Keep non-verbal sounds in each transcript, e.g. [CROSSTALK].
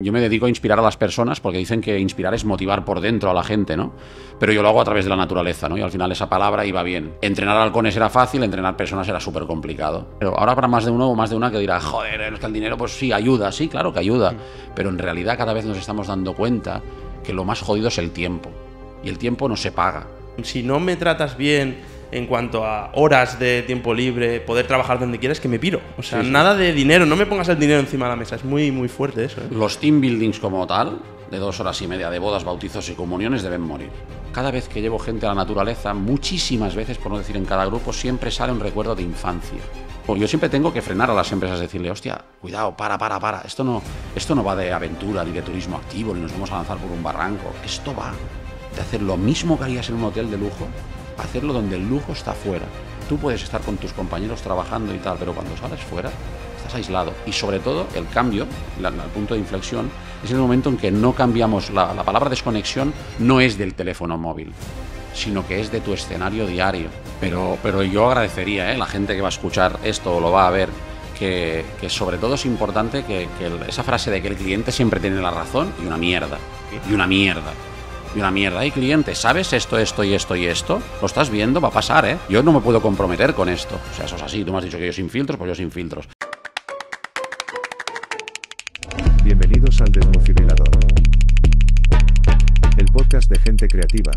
Yo me dedico a inspirar a las personas porque dicen que inspirar es motivar por dentro a la gente, ¿no? Pero yo lo hago a través de la naturaleza, ¿no? Y al final esa palabra iba bien. Entrenar halcones era fácil, entrenar personas era súper complicado. Pero ahora para más de uno o más de una que dirá, joder, es el dinero pues sí ayuda, sí, claro que ayuda. Pero en realidad cada vez nos estamos dando cuenta que lo más jodido es el tiempo. Y el tiempo no se paga. Si no me tratas bien en cuanto a horas de tiempo libre, poder trabajar donde quieras, que me piro. O sea, nada de dinero, no me pongas el dinero encima de la mesa, es muy, muy fuerte eso. ¿eh? Los team buildings como tal, de dos horas y media de bodas, bautizos y comuniones, deben morir. Cada vez que llevo gente a la naturaleza, muchísimas veces, por no decir en cada grupo, siempre sale un recuerdo de infancia. Porque yo siempre tengo que frenar a las empresas, decirle, hostia, cuidado, para, para, para. Esto no, esto no va de aventura ni de turismo activo, ni nos vamos a lanzar por un barranco. Esto va de hacer lo mismo que harías en un hotel de lujo, hacerlo donde el lujo está fuera. Tú puedes estar con tus compañeros trabajando y tal, pero cuando sales fuera, estás aislado. Y sobre todo, el cambio, el punto de inflexión, es el momento en que no cambiamos, la, palabra desconexión no es del teléfono móvil, sino que es de tu escenario diario. Pero, pero yo agradecería, ¿eh? la gente que va a escuchar esto o lo va a ver, que, sobre todo es importante que, esa frase de que el cliente siempre tiene la razón y una mierda. Y una mierda. Y una mierda, hay clientes, ¿sabes esto, esto y esto y esto? Lo estás viendo, va a pasar, ¿eh? Yo no me puedo comprometer con esto. O sea, eso es así. Tú me has dicho que yo sin filtros, pues yo sin filtros. Bienvenidos al Desmofibrilador. El podcast de gente creativa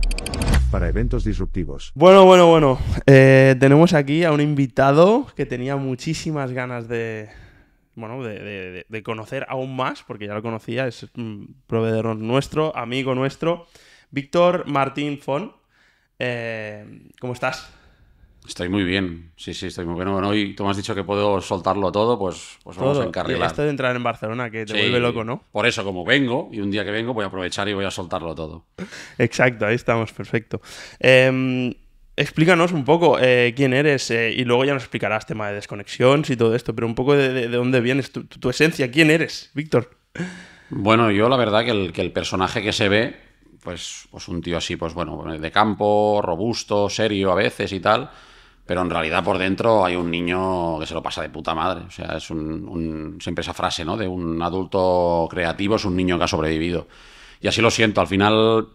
para eventos disruptivos. Bueno, bueno, bueno. Eh, tenemos aquí a un invitado que tenía muchísimas ganas de, bueno, de, conocer aún más, porque ya lo conocía, es un mm, proveedor nuestro, amigo nuestro, Víctor Martín Fon. Eh, ¿Cómo estás? Estoy muy bien, sí, sí, estoy muy bien. Bueno, hoy tú me has dicho que puedo soltarlo todo, pues, pues vamos a encarrilar. Esto de entrar en Barcelona, que te vuelve loco, ¿no? Por eso, como vengo, y un día que vengo voy a aprovechar y voy a soltarlo todo. Exacto, ahí estamos, perfecto. Em, Explícanos un poco eh, quién eres eh, y luego ya nos explicarás tema de desconexión y todo esto, pero un poco de, dónde vienes, tu, esencia, quién eres, Víctor. Bueno, yo la verdad que el, que el personaje que se ve, pues, pues un tío así, pues bueno, de campo, robusto, serio a veces y tal, pero en realidad por dentro hay un niño que se lo pasa de puta madre. O sea, es siempre esa frase, ¿no? De un adulto creativo es un niño que ha sobrevivido. Y así lo siento, al final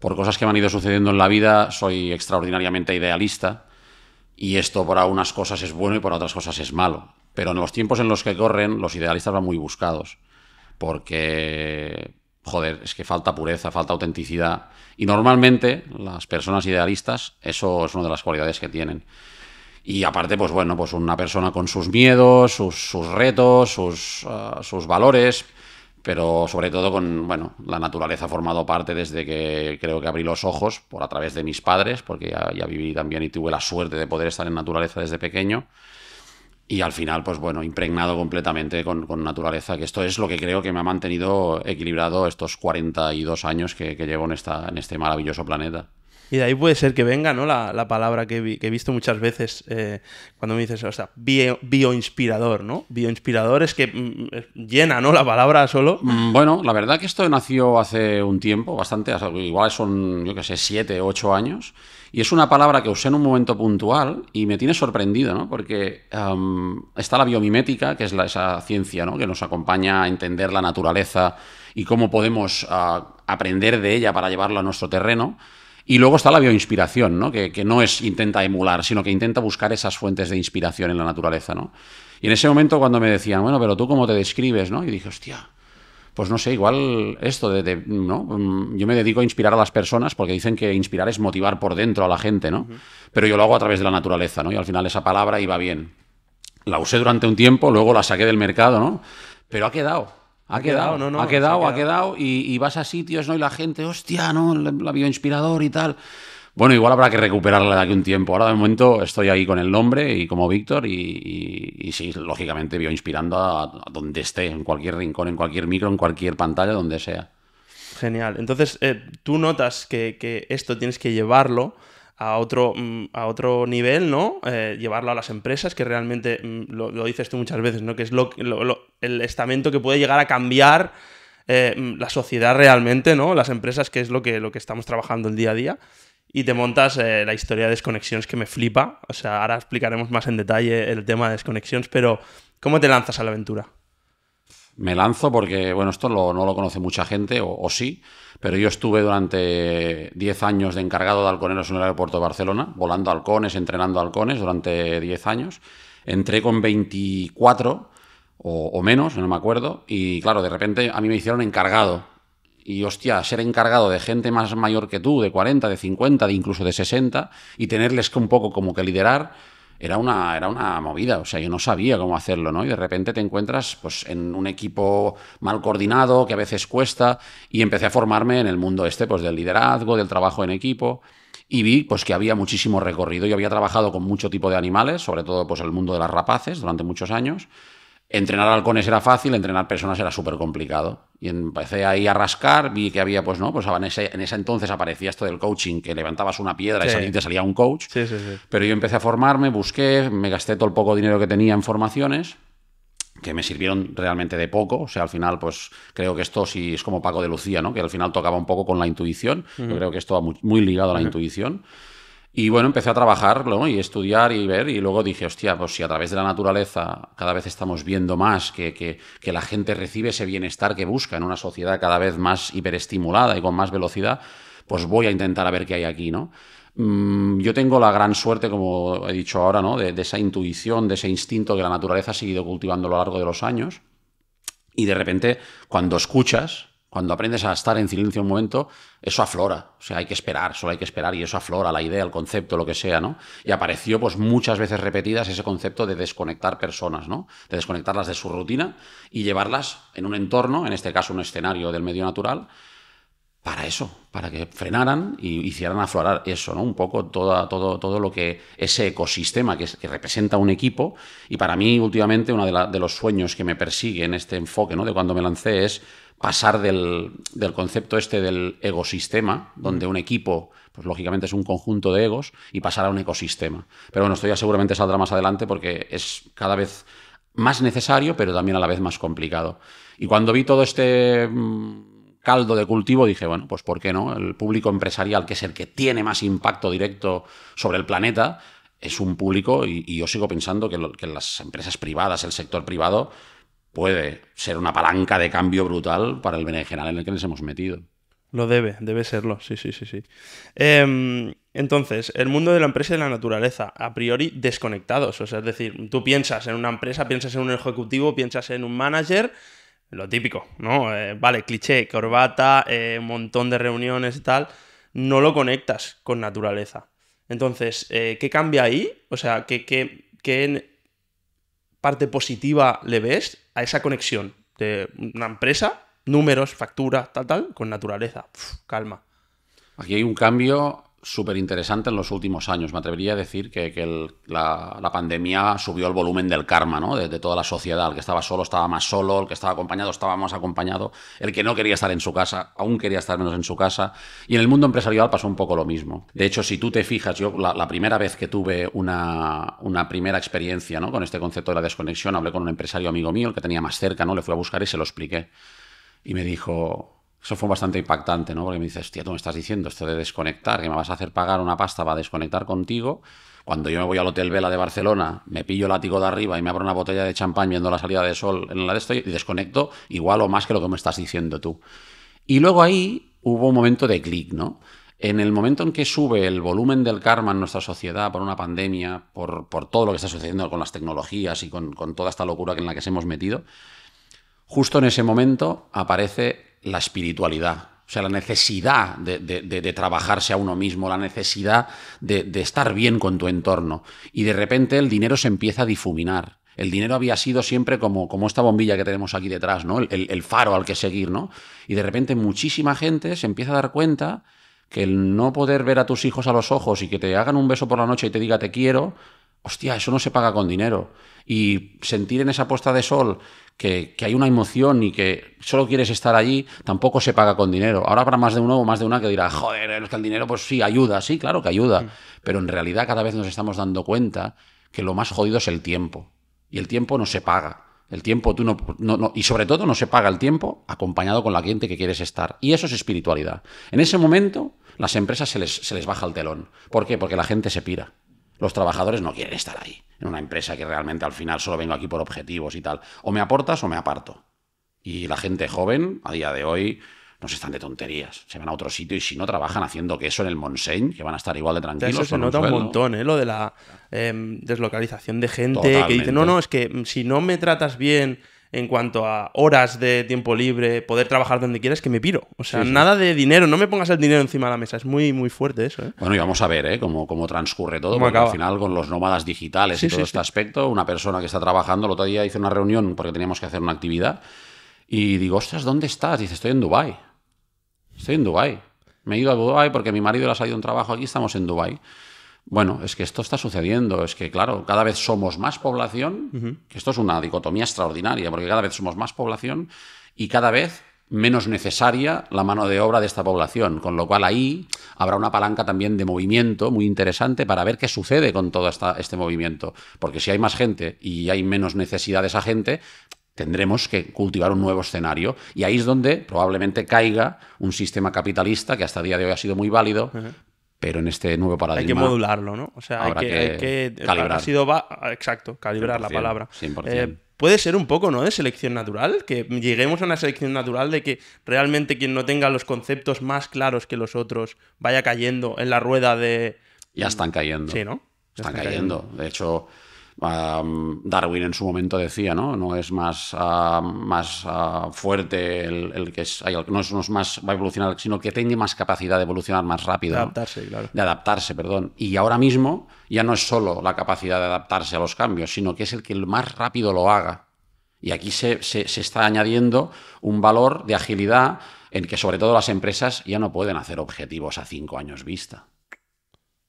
por cosas que me han ido sucediendo en la vida, soy extraordinariamente idealista y esto por unas cosas es bueno y por otras cosas es malo. Pero en los tiempos en los que corren, los idealistas van muy buscados, porque, joder, es que falta pureza, falta autenticidad. Y normalmente las personas idealistas, eso es una de las cualidades que tienen. Y aparte, pues bueno, pues una persona con sus miedos, sus, retos, sus ah, valores, pero sobre todo con, bueno, la naturaleza ha formado parte desde que creo que abrí los ojos por a través de mis padres, porque ya, viví también y tuve la suerte de poder estar en naturaleza desde pequeño. Y al final, pues bueno, impregnado completamente con, naturaleza, que esto es lo que creo que me ha mantenido equilibrado estos 42 años que, llevo en este maravilloso planeta. Y de ahí puede ser que venga, ¿no? La, la palabra que, he visto muchas veces eh, cuando me dices, o sea, bio, bioinspirador, ¿no? Bioinspirador es que mm, mm, llena, ¿no? La palabra solo. Mm, bueno, la verdad que esto nació hace un tiempo, bastante, igual son, yo qué sé, siete, ocho años. Y es una palabra que usé en un momento puntual y me tiene sorprendido, ¿no? Porque está la biomimética, que es la, esa ciencia ¿no? que nos acompaña a entender la naturaleza y cómo podemos ah, aprender de ella para llevarla a nuestro terreno. Y luego está la bioinspiración, ¿no? Que, no es intenta emular, sino que intenta buscar esas fuentes de inspiración en la naturaleza. ¿no? Y en ese momento cuando me decían, bueno, pero tú cómo te describes, ¿no? Y dije, hostia, pues no sé, igual esto de, ¿no? Mm, yo me dedico a inspirar a las personas porque dicen que inspirar es motivar por dentro a la gente, ¿no? Pero yo lo hago a través de la naturaleza, ¿no? Y al final esa palabra iba bien. La usé durante un tiempo, luego la saqué del mercado, ¿no? Pero ha quedado. Ha quedado, no, no, ha quedado, ha quedado, y, vas a sitios, ¿no? Y la gente, hostia, ¿no? La inspirador y tal. Bueno, igual habrá que recuperarla de aquí un tiempo. Ahora de momento estoy ahí con el nombre y como Víctor y, sí, lógicamente bioinspirando a, a donde esté, en cualquier rincón, en cualquier micro, en cualquier pantalla, donde sea. Genial. Entonces, eh, tú notas que, esto tienes que llevarlo a otro, mm, a otro nivel, ¿no? Eh, llevarlo a las empresas, que realmente, mm, lo, dices tú muchas veces, ¿no? Que es lo, el estamento que puede llegar a cambiar eh, mm, la sociedad realmente, ¿no? Las empresas, que es lo que, lo que estamos trabajando el día a día. Y te montas eh, la historia de desconexiones que me flipa. O sea, ahora explicaremos más en detalle el tema de desconexiones, pero ¿cómo te lanzas a la aventura? me lanzo porque, bueno, esto no lo conoce mucha gente, o, sí, pero yo estuve durante 10 años de encargado de halconeros en el aeropuerto de Barcelona, volando halcones, entrenando halcones durante 10 años. Entré con 24 o, menos, no me acuerdo, y claro, de repente a mí me hicieron encargado. Y hostia, ser encargado de gente más mayor que tú, de 40, de 50, de incluso de 60, y tenerles un poco como que liderar, era una, era una movida, o sea, yo no sabía cómo hacerlo, ¿no? Y de repente te encuentras pues, en un equipo mal coordinado, que a veces cuesta, y empecé a formarme en el mundo este, pues del liderazgo, del trabajo en equipo, y vi pues que había muchísimo recorrido. Yo había trabajado con mucho tipo de animales, sobre todo pues el mundo de las rapaces durante muchos años, entrenar halcones era fácil, entrenar personas era súper complicado. Y empecé ahí a rascar, vi que había, pues no, pues en ese, en ese entonces aparecía esto del coaching, que levantabas una piedra y te salía un coach. Pero yo empecé a formarme, busqué, me gasté todo el poco dinero que tenía en formaciones que me sirvieron realmente de poco, o sea, al final, pues creo que esto sí es como Paco de Lucía, ¿no? Que al final tocaba un poco con la intuición, yo creo que esto va muy, ligado a la intuición. Y bueno, empecé a trabajarlo y estudiar y ver, y luego dije, hostia, pues si a través de la naturaleza cada vez estamos viendo más que, la gente recibe ese bienestar que busca en una sociedad cada vez más hiperestimulada y con más velocidad, pues voy a intentar a ver qué hay aquí, ¿no? Mm, yo tengo la gran suerte, como he dicho ahora, ¿no? de esa intuición, de ese instinto que la naturaleza ha seguido cultivando a lo largo de los años. Y de repente, cuando escuchas, cuando aprendes a estar en silencio un momento, eso aflora. O sea, hay que esperar, solo hay que esperar y eso aflora la idea, el concepto, lo que sea, ¿no? Y apareció, pues, muchas veces repetidas ese concepto de desconectar personas, ¿no? De desconectarlas de su rutina y llevarlas en un entorno, en este caso un escenario del medio natural, para eso, para que frenaran y hicieran aflorar eso, ¿no? Un poco todo todo, todo lo que ese ecosistema que, representa un equipo. Y para mí, últimamente, uno de, de los sueños que me persigue en este enfoque, ¿no? De cuando me lancé es pasar del, concepto este del ecosistema, donde mm. un equipo, pues lógicamente es un conjunto de egos, y pasar a un ecosistema. Pero bueno, esto ya seguramente saldrá más adelante porque es cada vez más necesario, pero también a la vez más complicado. Y cuando vi todo este mm, caldo de cultivo, dije, bueno, pues ¿por qué no? El público empresarial, que es el que tiene más impacto directo sobre el planeta, es un público, y, yo sigo pensando que las empresas privadas, el sector privado, puede ser una palanca de cambio brutal para el general en el que nos hemos metido. Lo debe, debe serlo, sí, sí, sí, sí. Em, entonces, el mundo de la empresa y la naturaleza, a priori desconectados, o sea, es decir, tú piensas en una empresa, piensas en un ejecutivo, piensas en un manager, lo típico, ¿no? Eh, vale, cliché, corbata, eh, un montón de reuniones y tal, no lo conectas con naturaleza. Entonces, eh, ¿qué cambia ahí? O sea, ¿qué, qué parte positiva le ves a esa conexión de una empresa, números, factura, tal, tal, con naturaleza? calma. Aquí hay un cambio súper interesante en los últimos años. Me atrevería a decir que, la, pandemia subió el volumen del karma, ¿no? De, toda la sociedad. El que estaba solo estaba más solo, el que estaba acompañado estaba más acompañado, el que no quería estar en su casa aún quería estar menos en su casa. Y en el mundo empresarial pasó un poco lo mismo. De hecho, si tú te fijas, yo la, primera vez que tuve una, una primera experiencia ¿no? con este concepto de la desconexión, hablé con un empresario amigo mío, el que tenía más cerca, ¿no? Le fui a buscar y se lo expliqué. Y me dijo, eso fue bastante impactante, ¿no? Porque me dices, tío, tú me estás diciendo esto de desconectar, que me vas a hacer pagar una pasta para desconectar contigo. Cuando yo me voy al Hotel Vela de Barcelona, me pillo el látigo de arriba y me abro una botella de champán viendo la salida de sol en la de esto y desconecto igual o más que lo que me estás diciendo tú. Y luego ahí hubo un momento de clic, ¿no? En el momento en que sube el volumen del karma en nuestra sociedad por una pandemia, por, todo lo que está sucediendo con las tecnologías y con, con toda esta locura en la que se hemos metido, justo en ese momento aparece la espiritualidad. O sea, la necesidad de, trabajarse a uno mismo, la necesidad de estar bien con tu entorno. Y de repente el dinero se empieza a difuminar. El dinero había sido siempre como, como, esta bombilla que tenemos aquí detrás, ¿no? El, el, faro al que seguir, ¿no? Y de repente muchísima gente se empieza a dar cuenta que el no poder ver a tus hijos a los ojos y que te hagan un beso por la noche y te diga te quiero, hostia, eso no se paga con dinero. Y sentir en esa puesta de sol que, hay una emoción y que solo quieres estar allí, tampoco se paga con dinero. Ahora habrá más de uno o más de una que dirá, joder, el dinero pues sí ayuda, sí, claro que ayuda. Mm. Pero en realidad cada vez nos estamos dando cuenta que lo más jodido es el tiempo. Y el tiempo no se paga. El tiempo tú no, no, Y sobre todo no se paga el tiempo acompañado con la gente que quieres estar. Y eso es espiritualidad. En ese momento las empresas se les, se les baja el telón. ¿Por qué? Porque la gente se pira los trabajadores no quieren estar ahí, en una empresa que realmente al final solo vengo aquí por objetivos y tal. O me aportas o me aparto. Y la gente joven, a día de hoy, nos están de tonterías. Se van a otro sitio y si no trabajan haciendo eso en el Monseñ, que van a estar igual de tranquilos. Eso se nota un, montón, ¿eh? Lo de la em, deslocalización de gente que dice, no, no, es que mm, si no me tratas bien en cuanto a horas de tiempo libre, poder trabajar donde quieras, que me piro. O sea, nada de dinero, no me pongas el dinero encima de la mesa. Es muy, muy fuerte eso. ¿eh? Bueno, y vamos a ver ¿eh? cómo, transcurre todo, porque al final con los nómadas digitales y todo este aspecto, una persona que está trabajando, el otro día hice una reunión porque teníamos que hacer una actividad y digo, ostras, ¿dónde estás? Dice, estoy en Dubai Estoy en Dubai Me he ido a Dubai porque mi marido le ha salido un trabajo aquí, estamos en Dubai bueno, es que esto está sucediendo, es que claro, cada vez somos más población, que esto es una dicotomía extraordinaria, porque cada vez somos más población y cada vez menos necesaria la mano de obra de esta población, con lo cual ahí habrá una palanca también de movimiento muy interesante para ver qué sucede con todo este movimiento, porque si hay más gente y hay menos necesidad de esa gente, tendremos que cultivar un nuevo escenario y ahí es donde probablemente caiga un sistema capitalista que hasta el día de hoy ha sido muy válido, pero en este nuevo paradigma. Hay que modularlo, ¿no? O sea, hay que, calibrar. Ha sido Exacto, calibrar la palabra. Eh, puede ser un poco, ¿no? De selección natural, que lleguemos a una selección natural de que realmente quien no tenga los conceptos más claros que los otros vaya cayendo en la rueda de. Ya están cayendo. Sí, ¿no? están, cayendo. De hecho, Darwin en su momento decía, ¿no? No es más, más ah, fuerte el, que es, no, es, más, va a evolucionar, sino que tiene más capacidad de evolucionar más rápido. De adaptarse, claro. De adaptarse, perdón. Y ahora mismo ya no es solo la capacidad de adaptarse a los cambios, sino que es el que más rápido lo haga. Y aquí se, se está añadiendo un valor de agilidad en que sobre todo las empresas ya no pueden hacer objetivos a cinco años vista.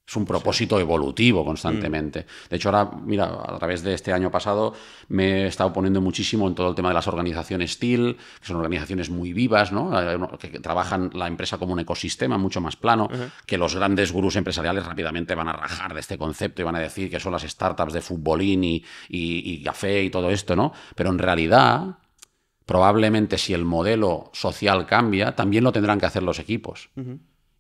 Es un propósito evolutivo mm. constantemente. De hecho, ahora, mira, a través de este año pasado me he estado poniendo muchísimo en todo el tema de las organizaciones TIL, que son organizaciones muy vivas, ¿no? que, trabajan la empresa como un ecosistema mucho más plano, que los grandes gurús empresariales rápidamente van a rajar de este concepto y van a decir que son las startups de futbolín y, café y todo esto, ¿no? Pero en realidad, probablemente si el modelo social cambia, también lo tendrán que hacer los equipos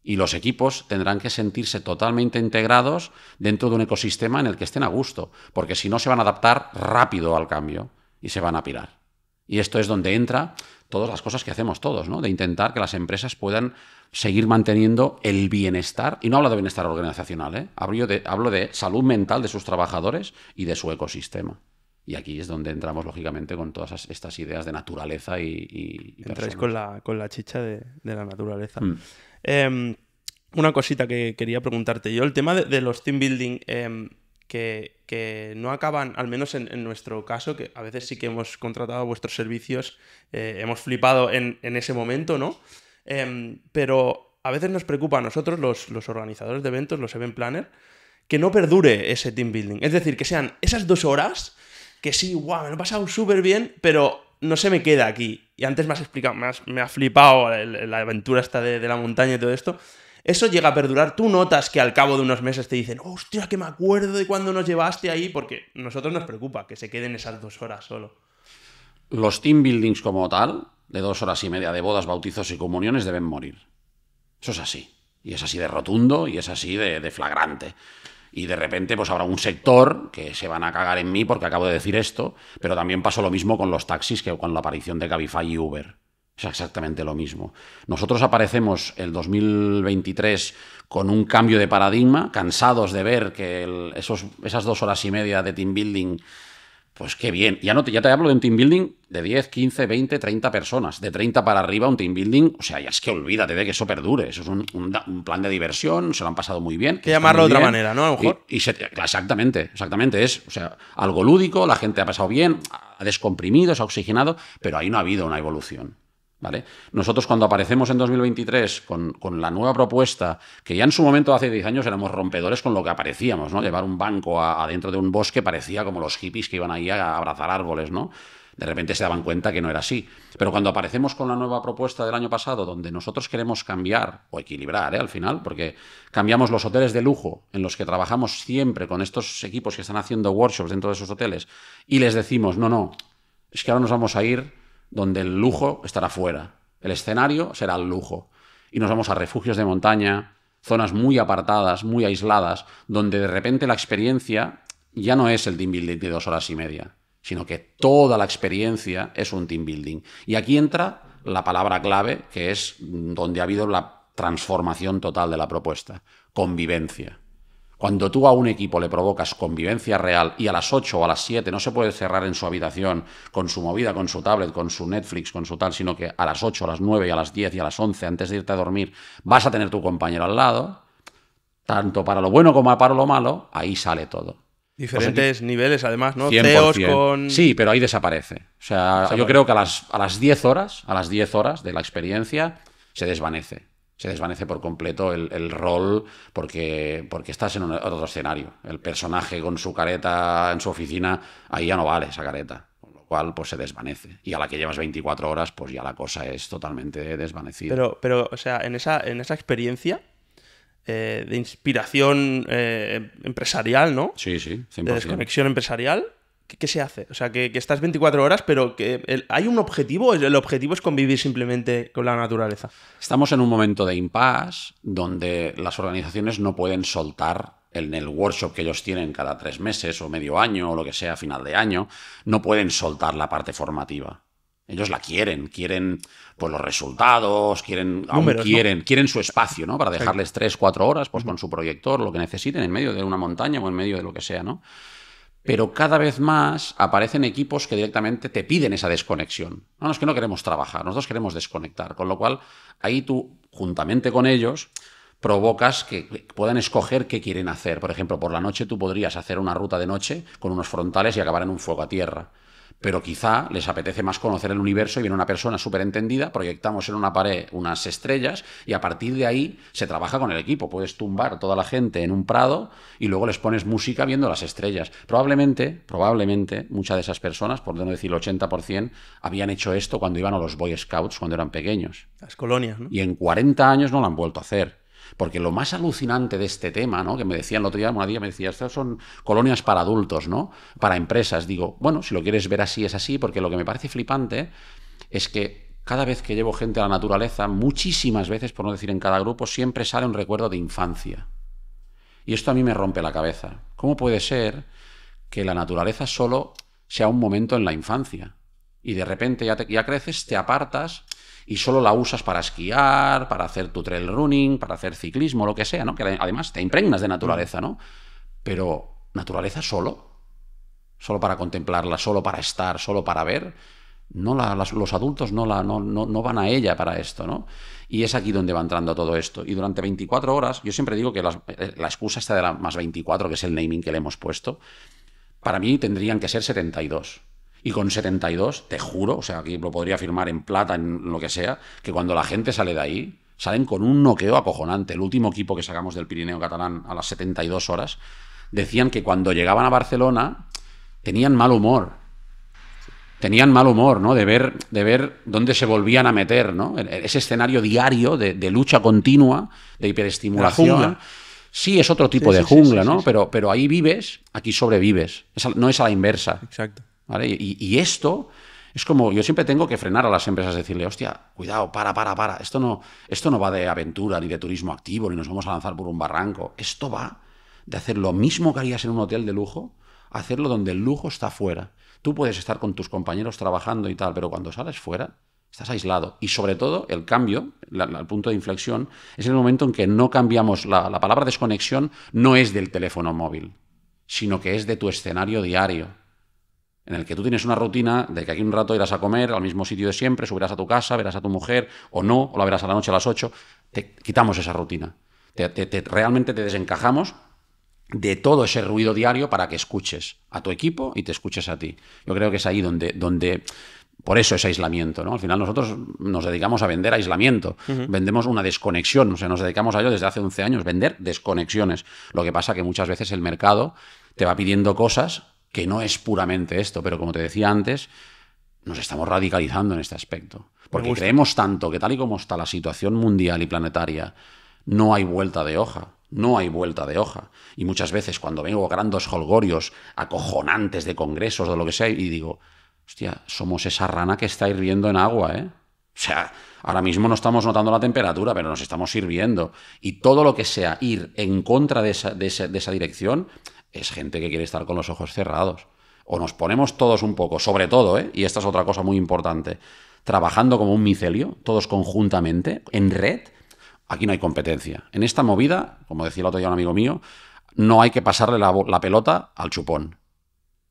y los equipos tendrán que sentirse totalmente integrados dentro de un ecosistema en el que estén a gusto, porque si no se van a adaptar rápido al cambio y se van a pirar. Y esto es donde entra todas las cosas que hacemos todos, ¿no? De intentar que las empresas puedan seguir manteniendo el bienestar, y no hablo de bienestar organizacional, ¿eh? hablo, de, hablo de salud mental de sus trabajadores y de su ecosistema. Y aquí es donde entramos, lógicamente, con todas estas ideas de naturaleza y... y, Entráis con la, con la, chicha de, la naturaleza. Mm. Em, una cosita que quería preguntarte yo, el tema de, los team building em, que, que, no acaban, al menos en, nuestro caso, que a veces sí que hemos contratado vuestros servicios, eh, hemos flipado en, en, ese momento, ¿no? Em, pero a veces nos preocupa a nosotros, los, los, organizadores de eventos, los event planner, que no perdure ese team building. Es decir, que sean esas dos horas que sí, guau, me lo he pasado súper bien, pero no se me queda aquí. Y antes me has explicado, me, ha flipado la aventura esta de, la montaña y todo esto. Eso llega a perdurar. Tú notas que al cabo de unos meses te dicen, hostia, que me acuerdo de cuando nos llevaste ahí, porque a nosotros nos preocupa que se queden esas dos horas solo. Los team buildings como tal, de dos horas y media de bodas, bautizos y comuniones, deben morir. Eso es así. Y es así de rotundo y es así de, de flagrante y de repente pues habrá un sector que se van a cagar en mí porque acabo de decir esto, pero también pasó lo mismo con los taxis que con la aparición de Cabify y Uber. Es exactamente lo mismo. Nosotros aparecemos el 2023 con un cambio de paradigma, cansados de ver que esos, esas dos horas y media de team building pues qué bien. Ya, no te, ya te hablo de un team building de 10, 15, 20, 30 personas. De 30 para arriba un team building. O sea, ya es que olvídate de que eso perdure. Eso es un, plan de diversión, se lo han pasado muy bien. Que llamarlo de otra manera, ¿no? mejor. Y, exactamente, exactamente. Es o sea, algo lúdico, la gente ha pasado bien, ha descomprimido, se ha oxigenado, pero ahí no ha habido una evolución. ¿Vale? Nosotros cuando aparecemos en 2023 con, la nueva propuesta, que ya en su momento hace 10 años éramos rompedores con lo que aparecíamos, ¿no? Llevar un banco adentro de un bosque parecía como los hippies que iban ahí a abrazar árboles, ¿no? De repente se daban cuenta que no era así. Pero cuando aparecemos con la nueva propuesta del año pasado, donde nosotros queremos cambiar o equilibrar ¿eh? al final, porque cambiamos los hoteles de lujo en los que trabajamos siempre con estos equipos que están haciendo workshops dentro de esos hoteles y les decimos, no, no, es que ahora nos vamos a ir donde el lujo estará fuera. El escenario será el lujo. Y nos vamos a refugios de montaña, zonas muy apartadas, muy aisladas, donde de repente la experiencia ya no es el team building de dos horas y media, sino que toda la experiencia es un team building. Y aquí entra la palabra clave, que es donde ha habido la transformación total de la propuesta, convivencia. Cuando tú a un equipo le provocas convivencia real y a las 8 o a las 7 no se puede cerrar en su habitación con su movida, con su tablet, con su Netflix, con su tal, sino que a las 8, a las 9 y a las 10 y a las 11 antes de irte a dormir vas a tener tu compañero al lado, tanto para lo bueno como para lo malo, ahí sale todo. Diferentes niveles, además, ¿no? CEOs con... Sí, pero ahí desaparece. O sea, yo creo que a las, a las horas, a las 10 horas de la experiencia, se desvanece se desvanece por completo el, rol porque, porque estás en otro escenario. El personaje con su careta en su oficina, ahí ya no vale esa careta, con lo cual pues se desvanece. Y a la que llevas 24 horas, pues ya la cosa es totalmente desvanecida. Pero, pero o sea, en esa, en esa experiencia eh, de inspiración eh, empresarial, ¿no? Sí, sí, 100%. De desconexión empresarial, ¿Qué, se hace? O sea, que, estás 24 horas, pero que ¿hay un objetivo? El objetivo es convivir simplemente con la naturaleza. Estamos en un momento de impasse donde las organizaciones no pueden soltar en el workshop que ellos tienen cada tres meses o medio año o lo que sea, final de año, no pueden soltar la parte formativa. Ellos la quieren, quieren pues, los resultados, quieren, quieren, quieren su espacio, ¿no? Para dejarles tres, cuatro horas, pues con su proyector, lo que necesiten, en medio de una montaña o en medio de lo que sea, ¿no? pero cada vez más aparecen equipos que directamente te piden esa desconexión. No, es que no queremos trabajar, nosotros queremos desconectar, con lo cual ahí tú, juntamente con ellos, provocas que puedan escoger qué quieren hacer. Por ejemplo, por la noche tú podrías hacer una ruta de noche con unos frontales y acabar en un fuego a tierra pero quizá les apetece más conocer el universo y viene una persona súper entendida, proyectamos en una pared unas estrellas y a partir de ahí se trabaja con el equipo. Puedes tumbar toda la gente en un prado y luego les pones música viendo las estrellas. Probablemente, probablemente, muchas de esas personas, por no decir el 80%, habían hecho esto cuando iban a los Boy Scouts, cuando eran pequeños. Las colonias, ¿no? Y en 40 años no lo han vuelto a hacer. Porque lo más alucinante de este tema, ¿no? Que me decían el otro día, una día me decía, estas son colonias para adultos, ¿no? Para empresas. Digo, bueno, si lo quieres ver así, es así, porque lo que me parece flipante es que cada vez que llevo gente a la naturaleza, muchísimas veces, por no decir en cada grupo, siempre sale un recuerdo de infancia. Y esto a mí me rompe la cabeza. ¿Cómo puede ser que la naturaleza solo sea un momento en la infancia? Y de repente ya creces, te apartas y solo la usas para esquiar, para hacer tu trail running, para hacer ciclismo, lo que sea, ¿no? Que además te impregnas de naturaleza, ¿no? Pero naturaleza solo, solo para contemplarla, solo para estar, solo para ver, no los adultos no, la, no, no, van a ella para esto, ¿no? Y es aquí donde va entrando todo esto. Y durante 24 horas, yo siempre digo que eh, la excusa esta de las más 24, que es el naming que le hemos puesto, para mí tendrían que ser 72. Y con 72, te juro, o sea, aquí lo podría firmar en plata, en lo que sea, que cuando la gente sale de ahí, salen con un noqueo acojonante. El último equipo que sacamos del Pirineo catalán a las 72 horas, decían que cuando llegaban a Barcelona tenían mal humor. Tenían mal humor, ¿no? De ver, de ver dónde se volvían a meter, ¿no? Ese escenario diario de, lucha continua, de hiperestimulación. Sí, es otro tipo de jungla, ¿no? Pero, pero ahí vives, aquí sobrevives. no es a la inversa. Exacto. Y, esto es como, yo siempre tengo que frenar a las empresas, decirle, hostia, cuidado, para, para, para, esto no, esto no va de aventura, ni de turismo activo, ni nos vamos a lanzar por un barranco, esto va de hacer lo mismo que harías en un hotel de lujo, hacerlo donde el lujo está fuera. Tú puedes estar con tus compañeros trabajando y tal, pero cuando sales fuera, estás aislado. Y sobre todo, el cambio, el punto de inflexión, es el momento en que no cambiamos, la palabra desconexión no es del teléfono móvil, sino que es de tu escenario diario en el que tú tienes una rutina de que aquí un rato irás a comer al mismo sitio de siempre, subirás a tu casa, verás a tu mujer o no, o la verás a la noche a las 8, te quitamos esa rutina. Te, realmente te desencajamos de todo ese ruido diario para que escuches a tu equipo y te escuches a ti. Yo creo que es ahí donde, donde por eso es aislamiento, ¿no? Al final nosotros nos dedicamos a vender aislamiento, vendemos una desconexión, o sea, nos dedicamos a ello desde hace 11 años, vender desconexiones. Lo que pasa que muchas veces el mercado te va pidiendo cosas que no es puramente esto, pero como te decía antes, nos estamos radicalizando en este aspecto. Porque creemos tanto que tal y como está la situación mundial y planetaria, no hay vuelta de hoja. No hay vuelta de hoja. Y muchas veces cuando vengo grandes holgorios acojonantes de congresos, de lo que sea, y digo, hostia, somos esa rana que está hirviendo en agua, ¿eh? O sea, ahora mismo no estamos notando la temperatura, pero nos estamos hirviendo. Y todo lo que sea ir en contra de esa dirección es gente que quiere estar con los ojos cerrados. O nos ponemos todos un poco, sobre todo, ¿eh? y esta es otra cosa muy importante, trabajando como un micelio, todos conjuntamente, en red, aquí no hay competencia. En esta movida, como decía el otro día un amigo mío, no hay que pasarle la, pelota al chupón.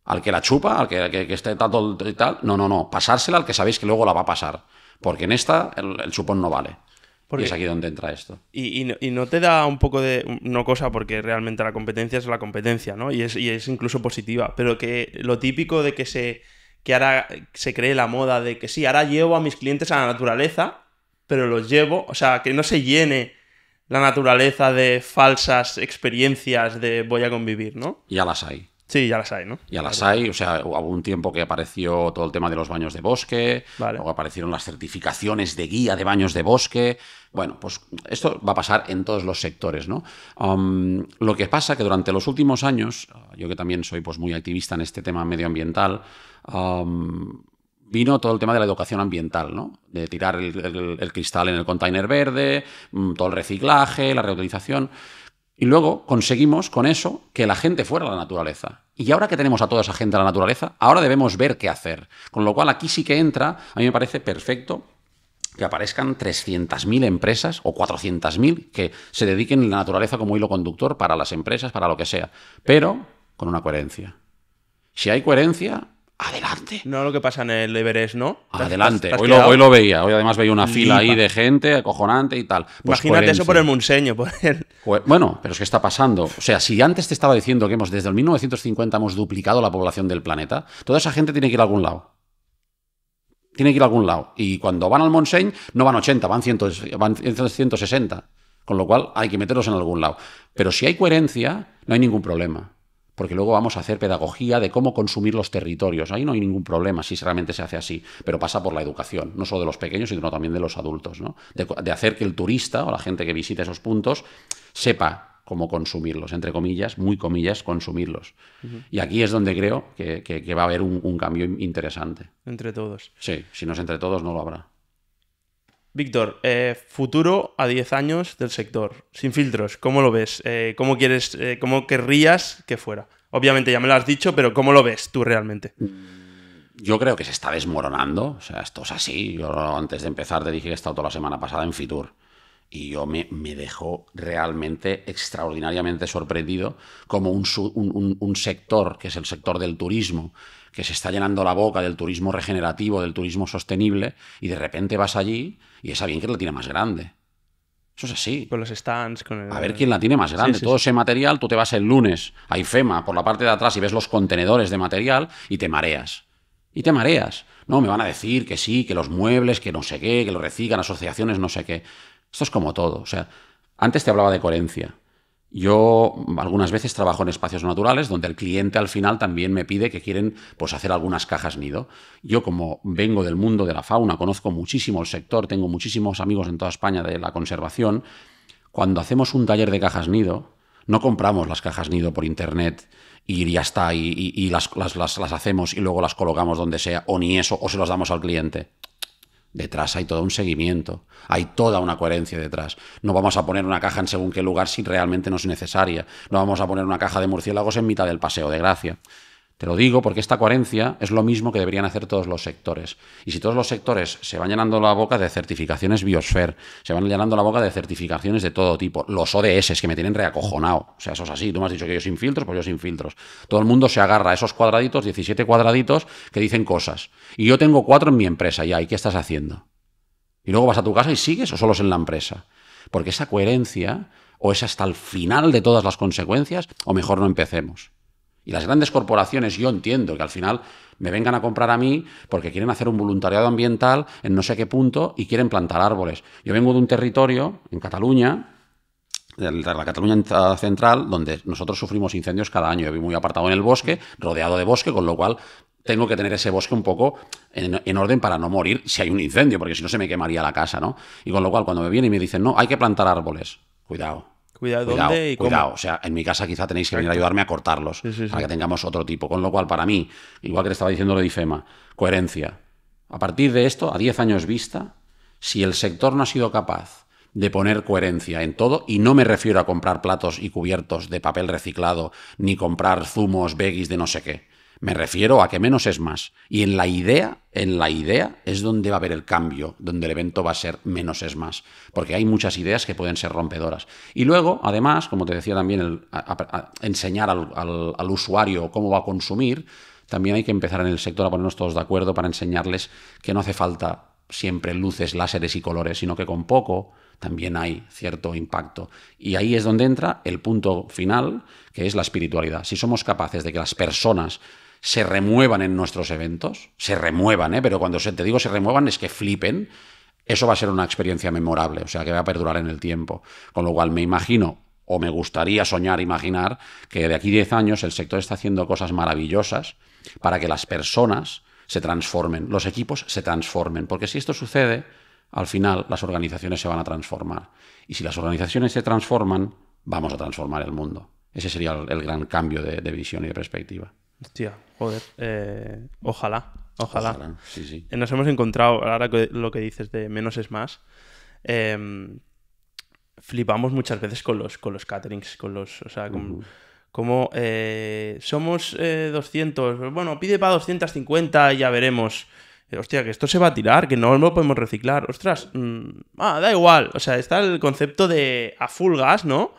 Al que la chupa, al que, esté tanto y tal, no, no, no, pasársela al que sabéis que luego la va a pasar. Porque en esta el chupón no vale. Porque, es aquí donde entra esto. Y, no te da un poco de. No cosa, porque realmente la competencia es la competencia, ¿no? Y es, incluso positiva. Pero que lo típico de que se. que ahora se cree la moda de que sí, ahora llevo a mis clientes a la naturaleza, pero los llevo. O sea, que no se llene la naturaleza de falsas experiencias de voy a convivir, ¿no? Ya las hay. Sí, ya las hay, ¿no? Ya las hay, o sea, hubo un tiempo que apareció todo el tema de los baños de bosque, luego aparecieron las certificaciones de guía de baños de bosque. Bueno, pues esto va a pasar en todos los sectores, ¿no? Um, lo que pasa que durante los últimos años, ah, yo que también soy pues, muy activista en este tema medioambiental, um, vino todo el tema de la educación ambiental, ¿no? De tirar el, el cristal en el container verde, mm, todo el reciclaje, la reutilización. Y luego conseguimos con eso que la gente fuera a la naturaleza. Y ahora que tenemos a toda esa gente a la naturaleza, ahora debemos ver qué hacer. Con lo cual aquí sí que entra, a mí me parece perfecto que aparezcan 300.000 empresas o 400.000 que se dediquen a la naturaleza como hilo conductor para las empresas, para lo que sea, pero con una coherencia. Si hay coherencia, Adelante. No lo que pasa en el Everest, ¿no? Adelante. hoy, lo, veía. Hoy además veía una fila ahí de gente acojonante y tal. Pues Imagínate eso por el Monseño. Por pues, Bueno, pero es que está pasando. O sea, si antes te estaba diciendo que hemos desde el 1950 hemos duplicado la población del planeta, toda esa gente tiene que ir a algún lado. Tiene que ir a algún lado. Y cuando van al Monseño, no van 80, van, van 160. Con lo cual hay que meterlos en algún lado. Pero si hay coherencia, no hay ningún problema porque luego vamos a hacer pedagogía de cómo consumir los territorios. Ahí no hay ningún problema si realmente se hace así, pero pasa por la educación, no solo de los pequeños, sino también de los adultos, de, hacer que el turista o la gente que visita esos puntos sepa cómo consumirlos, entre comillas, muy comillas, consumirlos. Y aquí es donde creo que, va a haber un, cambio interesante. Entre todos. Sí, si no es entre todos, no lo habrá. Víctor, eh, futuro a 10 años del sector, sin filtros, ¿cómo lo ves? Eh, ¿Cómo quieres, eh, cómo querrías que fuera? Obviamente ya me lo has dicho, pero ¿cómo lo ves tú realmente? Mm, yo creo que se está desmoronando, o sea, esto es así. Yo antes de empezar te dije que he estado toda la semana pasada en Fitur y yo me, me realmente extraordinariamente sorprendido como un sector, que es el sector del turismo, que se está llenando la boca del turismo regenerativo, del turismo sostenible, y de repente vas allí y esa bien que la tiene más grande. Eso es así. Con los stands, con A ver quién la tiene más grande. Todo ese material, tú te vas el lunes a IFEMA por la parte de atrás y ves los contenedores de material y te mareas. Y te mareas. No, me van a decir que sí, que los muebles, que no sé qué, que lo reciclan asociaciones, no sé qué. Esto es como todo. O sea, antes te hablaba de coherencia. Yo algunas veces trabajo en espacios naturales donde el cliente al final también me pide que quieren pues, hacer algunas cajas nido. Yo como vengo del mundo de la fauna, conozco muchísimo el sector, tengo muchísimos amigos en toda España de la conservación, cuando hacemos un taller de cajas nido, no compramos las cajas nido por internet y ya está, y, las, las, hacemos y luego las colocamos donde sea, o ni eso, o se las damos al cliente. Detrás hay todo un seguimiento, hay toda una coherencia detrás. No vamos a poner una caja en según qué lugar si realmente no es necesaria. No vamos a poner una caja de murciélagos en mitad del paseo de gracia. Te lo digo porque esta coherencia es lo mismo que deberían hacer todos los sectores. Y si todos los sectores se van llenando la boca de certificaciones Biosfer, se van llenando la boca de certificaciones de todo tipo, los ODS que me tienen reacojonado, o sea, eso es así, tú me has dicho que yo sin filtros, pues yo sin filtros. Todo el mundo se agarra a esos cuadraditos, 17 cuadraditos, que dicen cosas. Y yo tengo cuatro en mi empresa Y ahí, qué estás haciendo? Y luego vas a tu casa y sigues o solos en la empresa. Porque esa coherencia o es hasta el final de todas las consecuencias, o mejor no empecemos. Y las grandes corporaciones, yo entiendo que al final me vengan a comprar a mí porque quieren hacer un voluntariado ambiental en no sé qué punto y quieren plantar árboles. Yo vengo de un territorio, en Cataluña, de la Cataluña ah, central, donde nosotros sufrimos incendios cada año. Yo vivo muy apartado en el bosque, rodeado de bosque, con lo cual tengo que tener ese bosque un poco en, en, orden para no morir si hay un incendio, porque si no se me quemaría la casa, ¿no? Y con lo cual, cuando me vienen y me dicen, no, hay que plantar árboles, cuidado, Cuidado, cuidado o sea, en mi casa quizá tenéis que venir a ayudarme a cortarlos para que tengamos otro tipo. Con lo cual, para mí, igual que le estaba diciendo lo de coherencia. A partir de esto, a 10 años vista, si el sector no ha sido capaz de poner coherencia en todo, y no me refiero a comprar platos y cubiertos de papel reciclado, ni comprar zumos, veggies de no sé qué. Me refiero a que menos es más. Y en la idea, en la idea es donde va a haber el cambio, donde el evento va a ser menos es más. Porque hay muchas ideas que pueden ser rompedoras. Y luego, además, como te decía también, enseñar al usuario cómo va a consumir, también hay que empezar en el sector a ponernos todos de acuerdo para enseñarles que no hace falta siempre luces, láseres y colores, sino que con poco también hay cierto impacto. Y ahí es donde entra el punto final, que es la espiritualidad. Si somos capaces de que las personas se remuevan en nuestros eventos, se remuevan, ¿eh? pero cuando se, te digo se remuevan es que flipen, eso va a ser una experiencia memorable, o sea que va a perdurar en el tiempo. Con lo cual me imagino, o me gustaría soñar, imaginar, que de aquí 10 años el sector está haciendo cosas maravillosas para que las personas se transformen, los equipos se transformen, porque si esto sucede, al final las organizaciones se van a transformar. Y si las organizaciones se transforman, vamos a transformar el mundo. Ese sería el, gran cambio de visión y de perspectiva. Hostia, joder. Eh, ojalá, ojalá. sí, sí. Nos hemos encontrado, ahora lo que dices de menos es más. Em, flipamos muchas veces con los, con los caterings, con los. O sea, como eh, somos 200, eh, bueno, pide para 250 y ya veremos. Hostia, que esto se va a tirar, que no lo podemos reciclar. Ostras, mm, ah, da igual. O sea, está el concepto de a full gas, ¿no?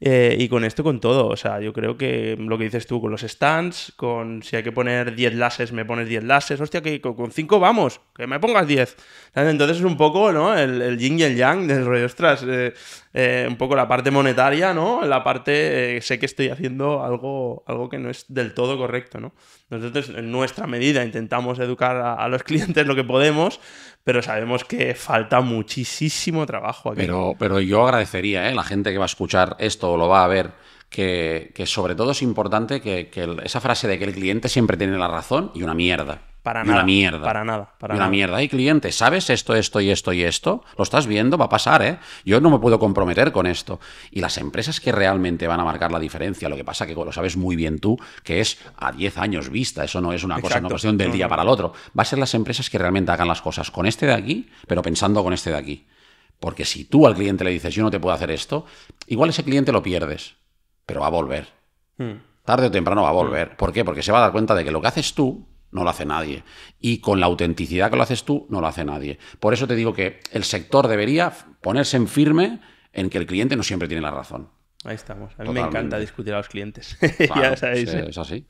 Eh, y con esto, con todo. O sea, yo creo que lo que dices tú, con los stands, con si hay que poner 10 lases, me pones 10 lases. Hostia, que con 5 vamos, que me pongas 10. Entonces es un poco, ¿no? El, el yin y el yang del rollo, ostras, eh, eh, un poco la parte monetaria, ¿no? La parte, eh, sé que estoy haciendo algo, algo que no es del todo correcto, ¿no? Nosotros en nuestra medida intentamos educar a, los clientes lo que podemos, pero sabemos que falta muchísimo trabajo aquí. Pero, pero yo agradecería, ¿eh? La gente que va a escuchar esto o lo va a ver, que, sobre todo es importante que, que esa frase de que el cliente siempre tiene la razón y una mierda. Para nada. mierda. Para nada. Para una mierda. Hay clientes, ¿sabes esto, esto y esto y esto? Lo estás viendo, va a pasar, ¿eh? Yo no me puedo comprometer con esto. Y las empresas que realmente van a marcar la diferencia, lo que pasa que lo sabes muy bien tú, que es a 10 años vista, eso no es una cosa, cuestión del día para el otro. Va a ser las empresas que realmente hagan las cosas con este de aquí, pero pensando con este de aquí. Porque si tú al cliente le dices, yo no te puedo hacer esto, igual ese cliente lo pierdes, pero va a volver. Hmm. Tarde o temprano va a volver. ¿Por qué? Porque se va a dar cuenta de que lo que haces tú no lo hace nadie. Y con la autenticidad que lo haces tú, no lo hace nadie. Por eso te digo que el sector debería ponerse en firme en que el cliente no siempre tiene la razón. Ahí estamos. A mí me encanta discutir a los clientes. [LAUGHS] ya Sí, ¿eh? Es así.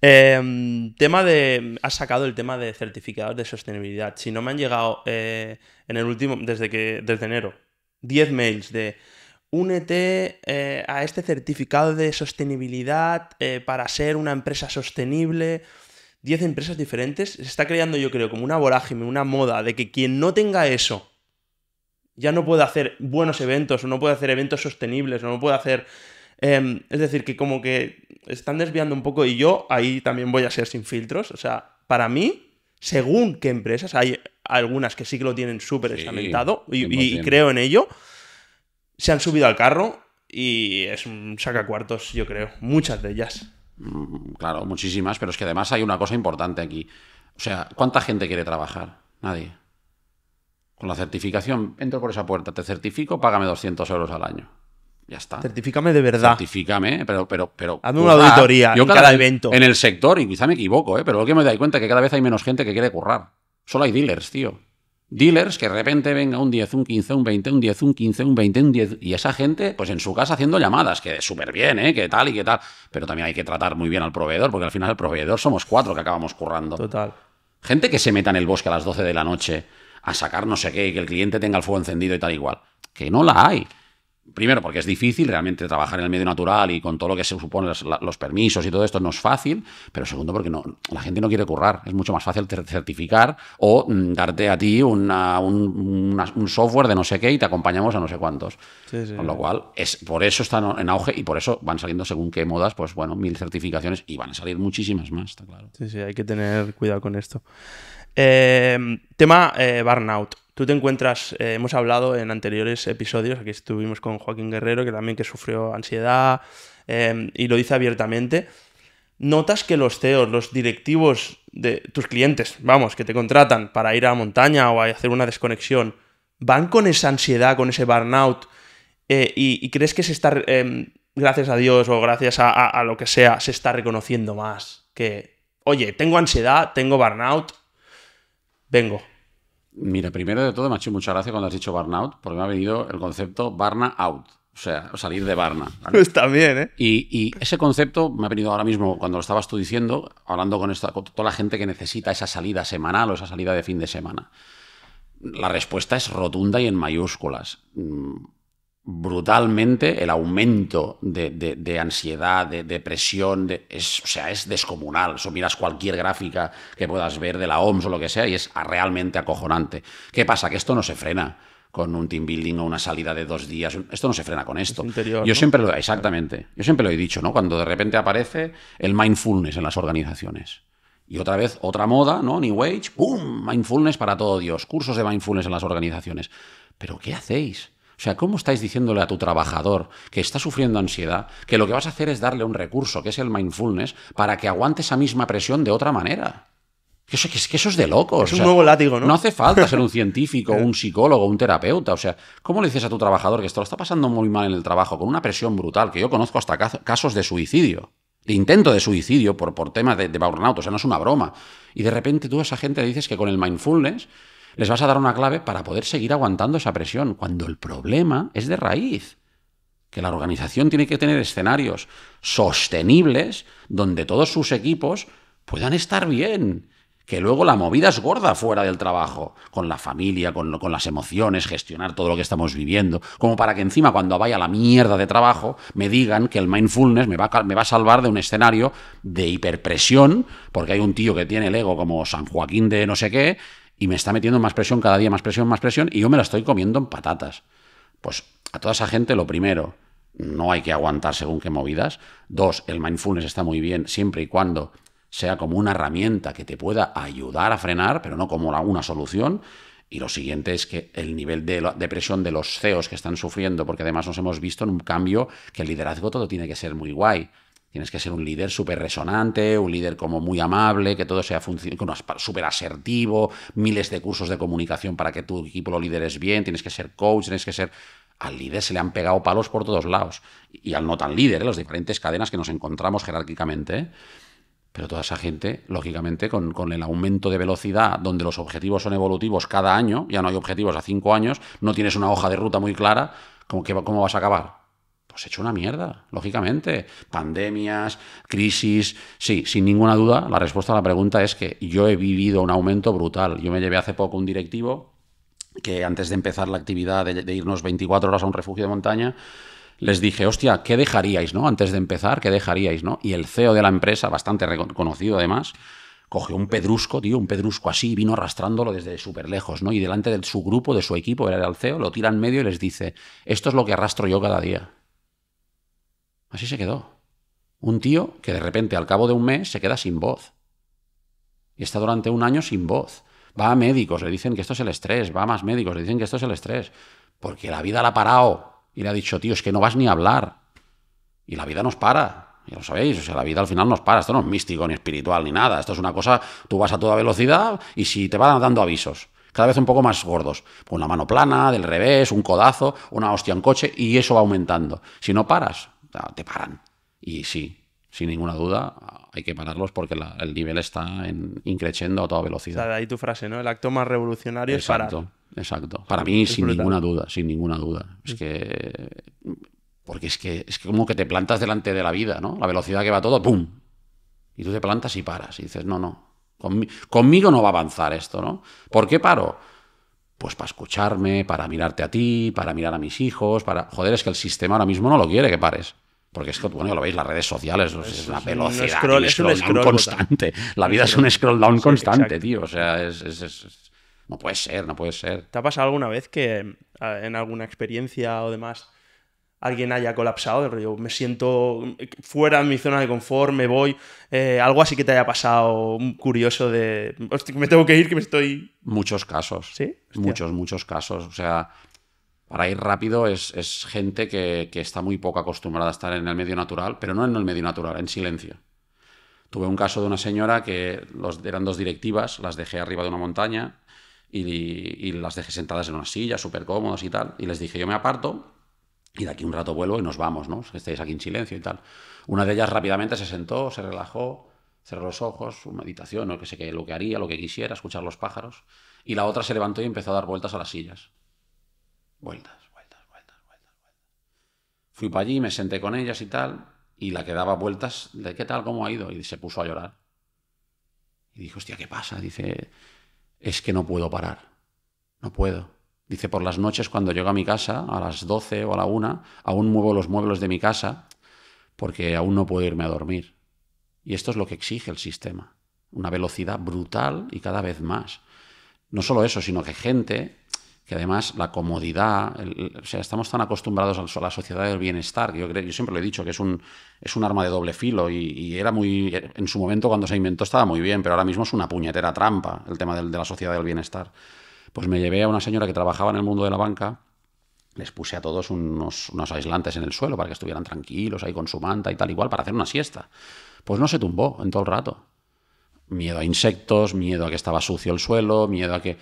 Em, tema de. Has sacado el tema de certificados de sostenibilidad. Si no me han llegado eh, en el último, desde que. desde enero, 10 mails de únete eh, a este certificado de sostenibilidad para ser una empresa sostenible. 10 empresas diferentes, se está creando yo creo como una vorágine, una moda de que quien no tenga eso ya no puede hacer buenos eventos, o no puede hacer eventos sostenibles, no puede hacer... Em, es decir, que como que están desviando un poco y yo ahí también voy a ser sin filtros. O sea, para mí, según qué empresas, hay algunas que sí que lo tienen súper estamentado y, y creo en ello, se han subido al carro y es un cuartos, yo creo, muchas de ellas. Mm, claro, muchísimas, pero es que además hay una cosa importante aquí. O sea, ¿cuánta gente quiere trabajar? Nadie. Con la certificación, entro por esa puerta, te certifico, págame 200 euros al año. Ya está. Certifícame de verdad. Certifícame, pero. pero, pero Hazme una auditoría en cada, evento. En el sector, y quizá me equivoco, ¿eh? pero lo que me doy cuenta es que cada vez hay menos gente que quiere currar. Solo hay dealers, tío dealers que de repente venga un 10, un 15, un 20, un 10, un 15, un 20, un 10, y esa gente, pues en su casa haciendo llamadas, que súper bien, ¿eh? Que tal y que tal. Pero también hay que tratar muy bien al proveedor, porque al final el proveedor somos cuatro que acabamos currando. Total. Gente que se meta en el bosque a las 12 de la noche a sacar no sé qué y que el cliente tenga el fuego encendido y tal igual. Que no la hay primero porque es difícil, realmente trabajar en el medio natural y con todo lo que se supone los, permisos y todo esto no es fácil, pero segundo porque no, la gente no quiere currar, es mucho más fácil certificar o mm, darte a ti una, un, software de no sé qué y te acompañamos a no sé cuántos. con lo cual, es, por eso están en auge y por eso van saliendo según qué modas, pues bueno, mil certificaciones y van a salir muchísimas más, está claro. Sí, sí, hay que tener cuidado con esto. Em, tema eh, burnout. Tú te encuentras, eh, hemos hablado en anteriores episodios, aquí estuvimos con Joaquín Guerrero, que también que sufrió ansiedad em, y lo dice abiertamente. ¿Notas que los CEOs, los directivos de tus clientes, vamos, que te contratan para ir a la montaña o a hacer una desconexión, van con esa ansiedad, con ese burnout eh, y, crees que se está, em, gracias a Dios o gracias a lo que sea, se está reconociendo más? Que, oye, tengo ansiedad, tengo burnout, vengo. Mira, primero de todo me ha hecho mucha gracia cuando has dicho burnout, porque me ha venido el concepto Barna out. O sea, salir de Barna. Está pues bien, ¿eh? Y, ese concepto me ha venido ahora mismo, cuando lo estabas tú diciendo, hablando con, con toda la gente que necesita esa salida semanal o esa salida de fin de semana. La respuesta es rotunda y en mayúsculas. Mm, brutalmente el aumento de, ansiedad, de depresión, es, o sea, es descomunal. Eso miras cualquier gráfica que puedas ver de la OMS o lo que sea y es realmente acojonante. ¿Qué pasa? Que esto no se frena con un team building o una salida de dos días. Esto no se frena con esto. yo siempre lo, exactamente. Yo siempre lo he dicho, ¿no? Cuando de repente aparece el mindfulness en las organizaciones. Y otra vez, otra moda, ¿no? New Age, ¡pum! Mindfulness para todo Dios. Cursos de mindfulness en las organizaciones. ¿Pero qué hacéis? O sea, ¿cómo estáis diciéndole a tu trabajador que está sufriendo ansiedad que lo que vas a hacer es darle un recurso, que es el mindfulness, para que aguante esa misma presión de otra manera? Que eso, es de locos. Es un nuevo látigo, ¿no? No hace falta ser un científico, [LAUGHS] un psicólogo, un terapeuta. O sea, ¿cómo le dices a tu trabajador que esto lo está pasando muy mal en el trabajo, con una presión brutal? Que yo conozco hasta casos de suicidio de intento de suicidio por, por temas de, de burnout, o sea, no es una broma. Y de repente tú a esa gente le dices que con el mindfulness les vas a dar una clave para poder seguir aguantando esa presión, cuando el problema es de raíz que la organización tiene que tener escenarios sostenibles donde todos sus equipos puedan estar bien. Que luego la movida es gorda fuera del trabajo, con la familia, con, las emociones, gestionar todo lo que estamos viviendo, como para que encima cuando vaya la mierda de trabajo me digan que el mindfulness me va, me va a salvar de un escenario de hiperpresión, porque hay un tío que tiene el ego como San Joaquín de no sé qué, y me está metiendo más presión cada día, más presión, más presión, y yo me la estoy comiendo en patatas. Pues a toda esa gente lo primero, no hay que aguantar según qué movidas. Dos, el mindfulness está muy bien siempre y cuando sea como una herramienta que te pueda ayudar a frenar, pero no como una solución. Y lo siguiente es que el nivel de, presión de los CEOs que están sufriendo, porque además nos hemos visto en un cambio que el liderazgo todo tiene que ser muy guay. Tienes que ser un líder súper resonante, un líder como muy amable, que todo sea súper asertivo, miles de cursos de comunicación para que tu equipo lo lideres bien, tienes que ser coach, tienes que ser... Al líder se le han pegado palos por todos lados. Y al no tan líder, ¿eh? las diferentes cadenas que nos encontramos jerárquicamente. Pero toda esa gente, lógicamente, con, el aumento de velocidad, donde los objetivos son evolutivos cada año, ya no hay objetivos a cinco años, no tienes una hoja de ruta muy clara, cómo vas a acabar? he pues, hecho una mierda, lógicamente. Pandemias, crisis. Sí, sin ninguna duda, la respuesta a la pregunta es que yo he vivido un aumento brutal. Yo me llevé hace poco un directivo que antes de empezar la actividad de, irnos 24 horas a un refugio de montaña, les dije, hostia, ¿qué dejaríais, no? Antes de empezar, ¿qué dejaríais, no? Y el CEO de la empresa, bastante reconocido además, cogió un pedrusco, tío, un pedrusco así, vino arrastrándolo desde súper lejos, ¿no? Y delante de su grupo, de su equipo, era el CEO, lo tira en medio y les dice, esto es lo que arrastro yo cada día. Así se quedó. Un tío que de repente al cabo de un mes se queda sin voz. Y está durante un año sin voz. Va a médicos, le dicen que esto es el estrés. Va a más médicos, le dicen que esto es el estrés. Porque la vida la ha parado. Y le ha dicho, tío, es que no vas ni a hablar. Y la vida nos para. Ya lo sabéis, o sea, la vida al final nos para. Esto no es místico, ni espiritual, ni nada. Esto es una cosa, tú vas a toda velocidad y si te van dando avisos. Cada vez un poco más gordos. Una pues mano plana, del revés, un codazo, una hostia en coche y eso va aumentando. Si no paras, Ah, te paran. Y sí, sin ninguna duda, hay que pararlos porque el nivel está increciendo a toda velocidad. ahí tu frase, ¿no? El acto más revolucionario es parar. Exacto. Para mí, sin ninguna duda, sin ninguna duda. Es que. Porque es que es como que te plantas delante de la vida, ¿no? La velocidad que va todo, ¡pum! Y tú te plantas y paras. Y dices, no, no. conmigo no va a avanzar esto, ¿no? ¿Por qué paro? Pues para escucharme, para mirarte a ti, para mirar a mis hijos, para. Joder, es que el sistema ahora mismo no lo quiere que pares. Porque es que, bueno, lo veis, las redes sociales es, la velocidad, es un scroll constante. La vida es un scroll down constante, tío. O sea, es, no puede ser, no puede ser. ¿Te ha pasado alguna vez que en alguna experiencia o demás alguien haya colapsado? Yo me siento fuera de mi zona de confort, me voy. Eh, algo así que te haya pasado curioso de, hostia, me tengo que ir, que me estoy... Muchos casos. Sí. Muchos, muchos casos. O sea para ir rápido es, gente que, está muy poco acostumbrada a estar en el medio natural, pero no en el medio natural, en silencio. Tuve un caso de una señora que los, eran dos directivas, las dejé arriba de una montaña y, las dejé sentadas en una silla, súper cómodas y tal, y les dije, yo me aparto y de aquí un rato vuelvo y nos vamos, ¿no? Estéis aquí en silencio y tal. Una de ellas rápidamente se sentó, se relajó, cerró los ojos, su meditación, o que sé lo que haría, lo que quisiera, escuchar los pájaros, y la otra se levantó y empezó a dar vueltas a las sillas. Vueltas, vueltas, vueltas, vueltas, Fui para allí, me senté con ellas y tal, y la que daba vueltas, de qué tal, cómo ha ido, y se puso a llorar. Y dijo, hostia, ¿qué pasa? Dice, es que no puedo parar, no puedo. Dice, por las noches cuando llego a mi casa, a las 12 o a la 1, aún muevo los muebles de mi casa porque aún no puedo irme a dormir. Y esto es lo que exige el sistema, una velocidad brutal y cada vez más. No solo eso, sino que gente además la comodidad, o sea, estamos tan acostumbrados a la sociedad del bienestar, que yo, siempre lo he dicho que es un, es un arma de doble filo y, era muy, en su momento cuando se inventó estaba muy bien, pero ahora mismo es una puñetera trampa el tema de la sociedad del bienestar. Pues me llevé a una señora que trabajaba en el mundo de la banca, les puse a todos unos, unos aislantes en el suelo para que estuvieran tranquilos ahí con su manta y tal igual para hacer una siesta. Pues no se tumbó en todo el rato. Miedo a insectos, miedo a que estaba sucio el suelo, miedo a que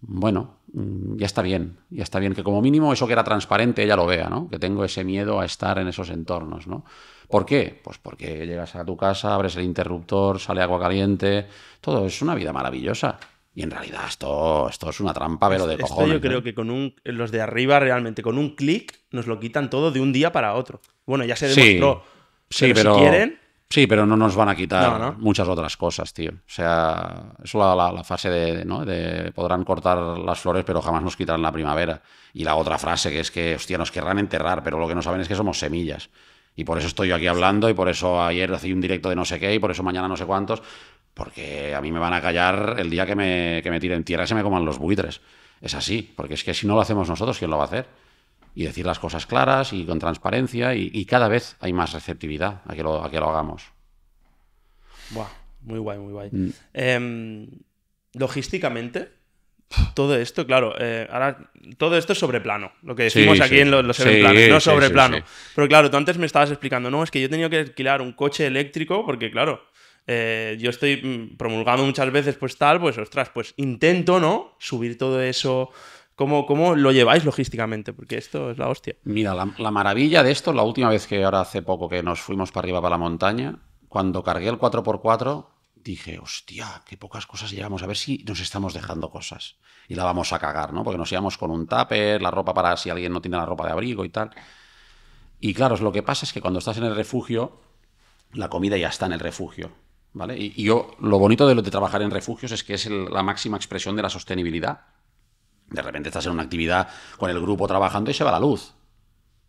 bueno, mm, ya está bien, ya está bien que como mínimo eso que era transparente ella lo vea, ¿no? Que tengo ese miedo a estar en esos entornos, ¿no? ¿Por qué? Pues porque llegas a tu casa, abres el interruptor, sale agua caliente, todo es una vida maravillosa. Y en realidad esto, esto es una trampa, pero este, de este cojones. yo creo que con un, los de arriba realmente con un clic nos lo quitan todo de un día para otro. Bueno, ya se demostró. pero, quieren Sí, pero no nos van a quitar muchas otras cosas, tío. O sea, es la, fase de, ¿no? podrán cortar las flores, pero jamás nos quitarán la primavera. Y la otra frase que es que, hostia, nos querrán enterrar, pero lo que no saben es que somos semillas. Y por eso estoy yo aquí hablando, y por eso ayer hacía un directo de no sé qué, y por eso mañana no sé cuántos, porque a mí me van a callar el día que me, que me tiren tierra y se me coman los buitres. Es así, porque es que si no lo hacemos nosotros, ¿quién lo va a hacer? y decir las cosas claras y con transparencia y, cada vez hay más receptividad a que lo, a que lo hagamos. Buah, muy guay, muy guay. Mm. Em, logísticamente, todo esto, claro, eh, ahora todo esto es sobre plano, lo que decimos aquí en los, los no sobre plano. Pero claro, tú antes me estabas explicando, no, es que yo he tenido que alquilar un coche eléctrico porque, claro, eh, yo estoy mm, promulgando muchas veces, pues tal, pues ostras, pues intento, ¿no? Subir todo eso ¿Cómo, lo lleváis logísticamente? Porque esto es la hostia. Mira, la, maravilla de esto, la última vez que ahora hace poco que nos fuimos para arriba para la montaña, cuando cargué el 4x4, dije, hostia, qué pocas cosas llevamos, a ver si nos estamos dejando cosas. Y la vamos a cagar, ¿no? Porque nos llevamos con un tupper, la ropa para si alguien no tiene la ropa de abrigo y tal. Y claro, lo que pasa es que cuando estás en el refugio, la comida ya está en el refugio. ¿Vale? Y, yo, lo bonito de, lo de trabajar en refugios es que es la máxima expresión de la sostenibilidad de repente estás en una actividad con el grupo trabajando y se va la luz.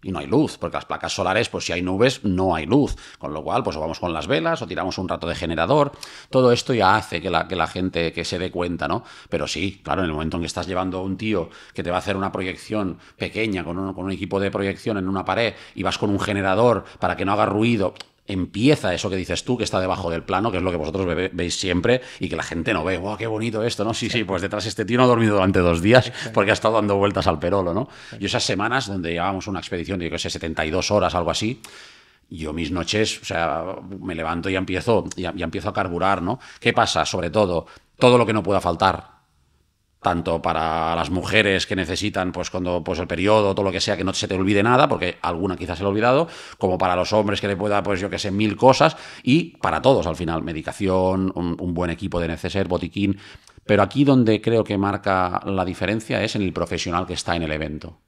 Y no hay luz, porque las placas solares, pues si hay nubes, no hay luz. Con lo cual, pues o vamos con las velas o tiramos un rato de generador. Todo esto ya hace que la, gente que se dé cuenta, ¿no? Pero sí, claro, en el momento en que estás llevando a un tío que te va a hacer una proyección pequeña con con un equipo de proyección en una pared y vas con un generador para que no haga ruido, empieza eso que dices tú, que está debajo del plano, que es lo que vosotros veis siempre y que la gente no ve. ¡Wow, qué bonito esto! ¿no? Sí, sí, pues detrás este tío no ha dormido durante dos días porque ha estado dando vueltas al perolo, ¿no? Y esas semanas donde llevábamos una expedición de, yo sé, 72 horas, algo así, yo mis noches, o sea, me levanto y empiezo, y empiezo a carburar, ¿no? ¿Qué pasa? Sobre todo, todo lo que no pueda faltar tanto para las mujeres que necesitan, pues cuando pues el periodo, todo lo que sea, que no se te olvide nada, porque alguna quizás se lo ha olvidado, como para los hombres que le pueda, pues yo que sé, mil cosas, y para todos al final, medicación, un, buen equipo de neceser, botiquín, pero aquí donde creo que marca la diferencia es en el profesional que está en el evento,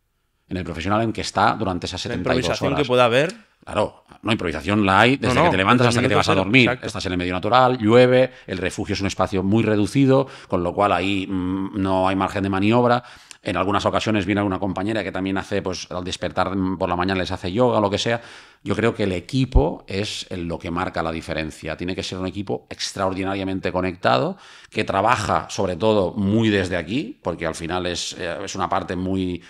en el profesional en que está durante esas 72 la improvisación que pueda haber Claro, no, improvisación la hay desde que te levantas hasta que te vas a dormir. Estás en el medio natural, llueve, el refugio es un espacio muy reducido, con lo cual ahí mm, no hay margen de maniobra. En algunas ocasiones viene alguna compañera que también hace, pues al despertar mm, por la mañana les hace yoga o lo que sea. Yo creo que el equipo es lo que marca la diferencia. Tiene que ser un equipo extraordinariamente conectado, que trabaja sobre todo muy desde aquí, porque al final es, eh, es una parte muy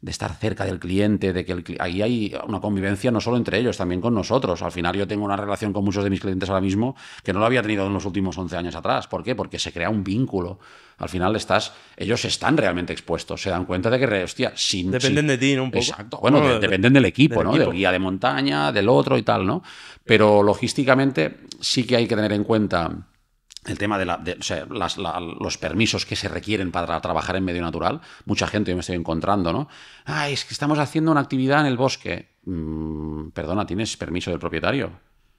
de estar cerca del cliente, de que ahí hay una convivencia no solo entre ellos, también con nosotros. Al final yo tengo una relación con muchos de mis clientes ahora mismo que no lo había tenido en los últimos 11 años atrás. ¿Por qué? Porque se crea un vínculo. Al final estás, ellos están realmente expuestos, se dan cuenta de que, hostia, sin... Dependen de ti, ¿no? Un poco. Exacto. Bueno, dependen del equipo, ¿no? Del guía de montaña, del otro y tal, ¿no? Pero logísticamente sí que hay que tener en cuenta el tema de, los permisos que se requieren para trabajar en medio natural. Mucha gente yo me estoy encontrando, ¿no? Ah, es que estamos haciendo una actividad en el bosque. Mm, perdona, ¿tienes permiso del propietario?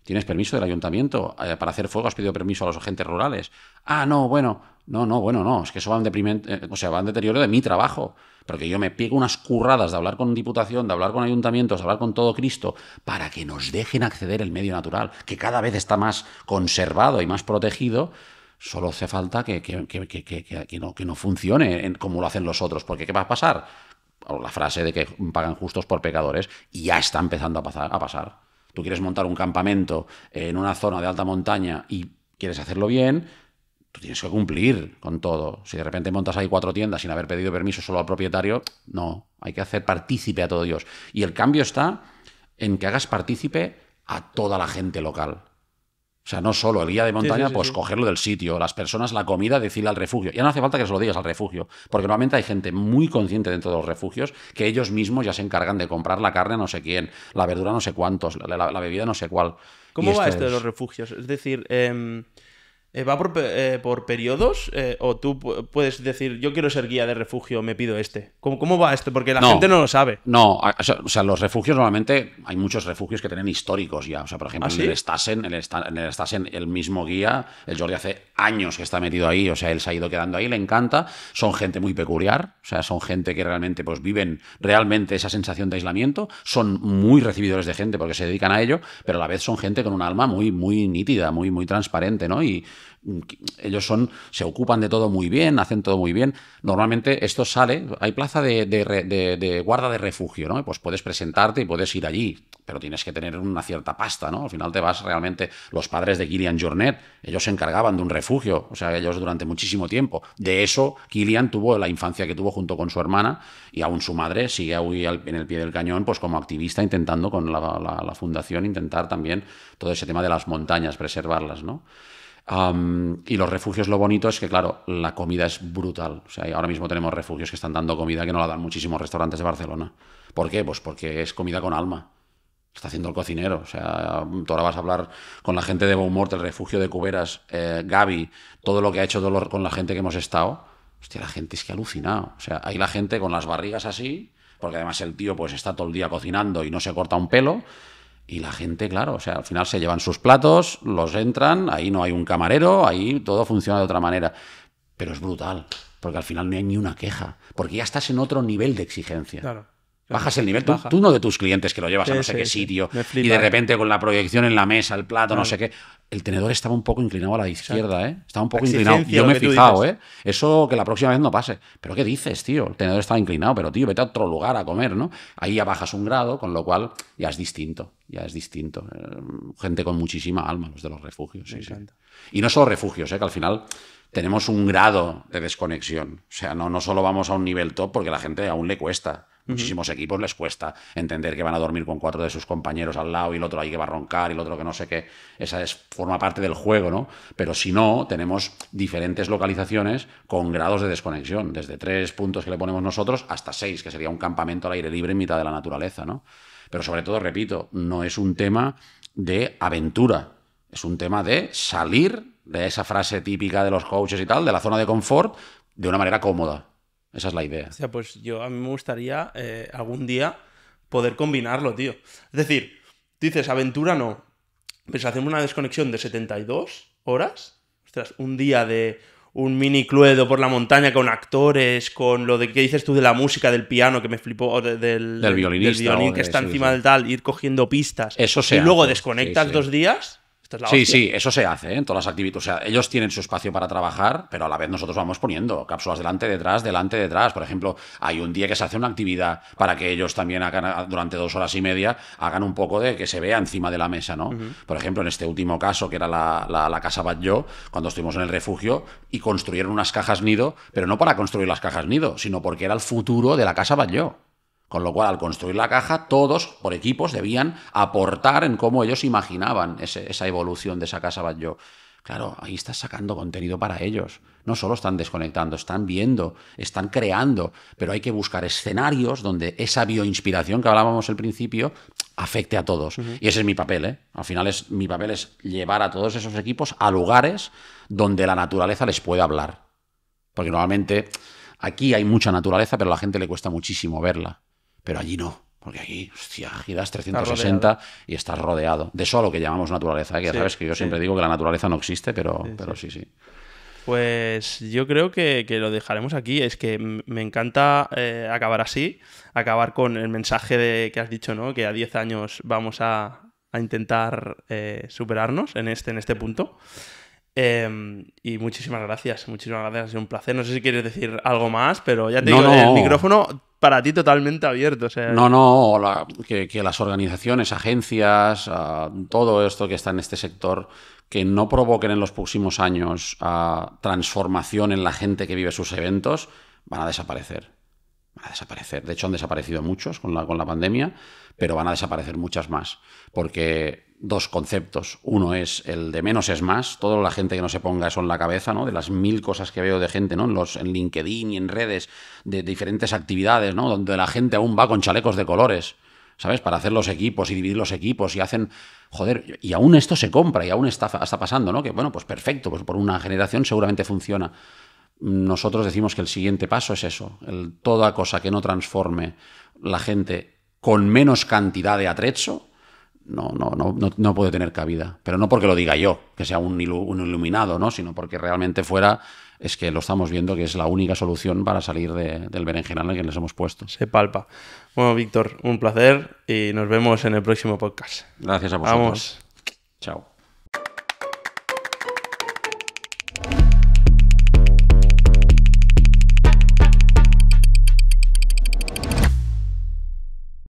¿Tienes permiso del ayuntamiento? Eh, para hacer fuego has pedido permiso a los agentes rurales. Ah, no, bueno, no, no, bueno, no. Es que eso va eh, va en deterioro de mi trabajo porque yo me pego unas curradas de hablar con diputación, de hablar con ayuntamientos, de hablar con todo Cristo, para que nos dejen acceder el medio natural, que cada vez está más conservado y más protegido, solo hace falta que, que, no, funcione como lo hacen los otros, porque ¿qué va a pasar? la frase de que pagan justos por pecadores, y ya está empezando a pasar. A pasar. Tú quieres montar un campamento en una zona de alta montaña y quieres hacerlo bien, tienes que cumplir con todo. Si de repente montas ahí cuatro tiendas sin haber pedido permiso solo al propietario, no, hay que hacer partícipe a todo Dios. Y el cambio está en que hagas partícipe a toda la gente local. O sea, no solo el guía de montaña, pues cogerlo del sitio, las personas, la comida, decirle al refugio. Ya no hace falta que se lo digas al refugio, porque normalmente hay gente muy consciente dentro de los refugios que ellos mismos ya se encargan de comprar la carne no sé quién, la verdura no sé cuántos, la, bebida no sé cuál. ¿Cómo va esto, de los refugios? Es decir, em, eh, ¿Va por, eh, periodos? Eh, ¿O tú puedes decir, yo quiero ser guía de refugio, me pido este? ¿Cómo, cómo va esto? Porque la gente no lo sabe. No, o sea, los refugios normalmente, hay muchos refugios que tienen históricos ya. O sea, por ejemplo, ¿Ah, en, el Stassen, en, el mismo guía, el Jordi hace años que está metido ahí, o sea, él se ha ido quedando ahí, le encanta. Son gente muy peculiar, o sea, son gente que realmente pues viven realmente esa sensación de aislamiento, son muy recibidores de gente porque se dedican a ello, pero a la vez son gente con un alma muy, muy nítida, muy, muy transparente, ¿no? Y ellos son, se ocupan de todo muy bien, hacen todo muy bien. Normalmente esto sale, hay plaza de, guarda de refugio, ¿no? Pues puedes presentarte y puedes ir allí, pero tienes que tener una cierta pasta, ¿no? Al final te vas realmente, los padres de Kilian Jornet, ellos se encargaban de un refugio, o sea, ellos durante muchísimo tiempo. De eso, Kilian tuvo la infancia que tuvo junto con su hermana y aún su madre sigue hoy en el pie del cañón, pues como activista, intentando con la, la fundación, intentar también todo ese tema de las montañas, preservarlas, ¿no? y los refugios, lo bonito es que, claro, la comida es brutal. O sea, ahora mismo tenemos refugios que están dando comida que no la dan muchísimos restaurantes de Barcelona. ¿Por qué? Pues porque es comida con alma. Está haciendo el cocinero. O sea, tú ahora vas a hablar con la gente de Beaumort, el refugio de Cuberas, eh, Gaby, todo lo que ha hecho Dolor con la gente que hemos estado. Hostia, la gente es que ha alucinado. O sea, hay la gente con las barrigas así, porque además el tío pues está todo el día cocinando y no se corta un pelo. Y la gente, claro, o sea, al final se llevan sus platos, los entran, ahí no hay un camarero, ahí todo funciona de otra manera. Pero es brutal, porque al final no hay ni una queja, porque ya estás en otro nivel de exigencia. Claro. Bajas el nivel. Tú, uno de tus clientes que lo llevas a no sé qué sitio y de ¿eh? repente con la proyección en la mesa, el plato, no sé qué. El tenedor estaba un poco inclinado a la izquierda, ¿eh? Estaba un poco inclinado. Yo me he fijado, ¿eh? Eso que la próxima vez no pase. Pero ¿qué dices, tío? El tenedor estaba inclinado, pero tío, vete a otro lugar a comer, ¿no? Ahí ya bajas un grado, con lo cual ya es distinto. Ya es distinto. Eh, gente con muchísima alma, los de los refugios. Y no solo refugios, ¿eh? Que al final tenemos un grado de desconexión. O sea, no, no solo vamos a un nivel top porque la gente aún le cuesta Muchísimos equipos les cuesta entender que van a dormir con cuatro de sus compañeros al lado y el otro ahí que va a roncar y el otro que no sé qué. Esa es, forma parte del juego, ¿no? Pero si no, tenemos diferentes localizaciones con grados de desconexión, desde tres puntos que le ponemos nosotros hasta seis, que sería un campamento al aire libre en mitad de la naturaleza, ¿no? Pero sobre todo, repito, no es un tema de aventura, es un tema de salir de esa frase típica de los coaches y tal, de la zona de confort, de una manera cómoda. Esa es la idea. O sea, pues yo a mí me gustaría eh, algún día poder combinarlo, tío. Es decir, dices aventura no, pues hacemos una desconexión de 72 horas. Ostras, un día de un mini cluedo por la montaña con actores, con lo de que dices tú de la música, del piano que me flipó, del, del violinista violín que está encima del tal, ir cogiendo pistas. Eso sí. Y luego desconectas dos días sí, sí, eso se hace en todas las actividades. O sea, ellos tienen su espacio para trabajar, pero a la vez nosotros vamos poniendo cápsulas delante, detrás, delante, detrás. Por ejemplo, hay un día que se hace una actividad para que ellos también hagan, durante dos horas y media, hagan un poco de que se vea encima de la mesa, ¿no? Por ejemplo, en este último caso, que era la, la, la casa Batlló, cuando estuvimos en el refugio y construyeron unas cajas nido, pero no para construir las cajas nido, sino porque era el futuro de la casa Batlló. Con lo cual, al construir la caja, todos por equipos debían aportar en cómo ellos imaginaban esa evolución de esa casa yo. Claro, ahí estás sacando contenido para ellos. No solo están desconectando, están viendo, están creando, pero hay que buscar escenarios donde esa bioinspiración que hablábamos al principio afecte a todos. Y ese es mi papel, ¿eh? Al final es, mi papel es llevar a todos esos equipos a lugares donde la naturaleza les puede hablar. Porque normalmente aquí hay mucha naturaleza, pero a la gente le cuesta muchísimo verla pero allí no. Porque aquí, hostia, giras 360 y estás rodeado de eso a lo que llamamos naturaleza. Que sabes que yo siempre digo que la naturaleza no existe, pero sí, pero sí. sí. Pues yo creo que, lo dejaremos aquí. Es que me encanta eh, acabar así, acabar con el mensaje de, que has dicho, ¿no? Que a 10 años vamos a, intentar eh, superarnos en este, en este punto. Em, y muchísimas gracias, muchísimas gracias, ha sido un placer. No sé si quieres decir algo más, pero ya te digo, el micrófono para ti totalmente abierto. O sea, no, no, que, las organizaciones, agencias, ah, todo esto que está en este sector, que no provoquen en los próximos años ah, transformación en la gente que vive sus eventos, van a desaparecer van a desaparecer. De hecho, han desaparecido muchos con la, con la pandemia, pero van a desaparecer muchas más. Porque dos conceptos. Uno es el de menos es más. Toda la gente que no se ponga eso en la cabeza, ¿no? De las mil cosas que veo de gente, ¿no? En, los, en LinkedIn y en redes, de, diferentes actividades, ¿no? Donde la gente aún va con chalecos de colores. ¿sabes? Para hacer los equipos y dividir los equipos y hacen, joder, y aún esto se compra y aún está, está pasando, ¿no? Que bueno, pues perfecto, pues por una generación seguramente funciona, nosotros decimos que el siguiente paso es eso, el, toda cosa que no transforme la gente con menos cantidad de atrecho, no, no, no, no, puede tener cabida. Pero no porque lo diga yo, que sea un, iluminado, ¿no? sino porque realmente fuera es que lo estamos viendo que es la única solución para salir del berenjenal en el que les hemos puesto. Se palpa. Bueno, Víctor, un placer y nos vemos en el próximo podcast. Gracias a vosotros. Vamos. Chao.